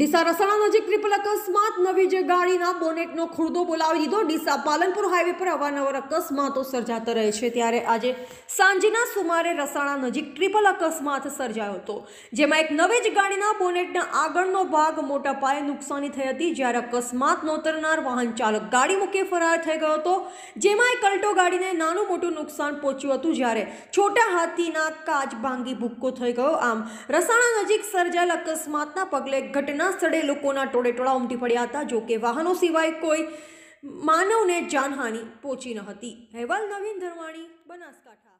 ડીસા રસાણા નજીક ટ્રિપલ અકસ્માત નવી જે ગાડીના બોનેટનો ખુરદો બોલાવી દીધો ડીસા પાલનપુર હાઈવે પર અવારનવાર અકસ્માતો સર્જાતા રહે છે ત્યારે આજે સાંજના સુમારે રસાણા નજીક ટ્રિપલ અકસ્માત સર્જાયો હતો જેમાં એક નવી જ ગાડીના બોનેટના આગળનો ભાગ મોટા પાયે નુકસાની થઈ હતી જ્યારે અકસ્માત નોતરનાર વાહન ચાલક ગાડી મૂકે ફરાર થઈ ગયો હતો જેમાં એક અલ્ટો ગાડીને નાનું મોટું નુકસાન પહોંચ્યું હતું જ્યારે છોટા હાથીના કાચ ભાંગી ભૂક્કો થઈ ગયો આમ રસાણા નજીક સર્જાયેલ અકસ્માતના પગલે ઘટના ઘટના સ્થળે લોકોના ટોળેટોળા ઉમટી પડ્યા હતા જોકે વાહનો સિવાય કોઈ માનવને જાનહાનિ પહોંચી ન હતી અહેવાલ નવીન ધરવાણી બનાસકાંઠા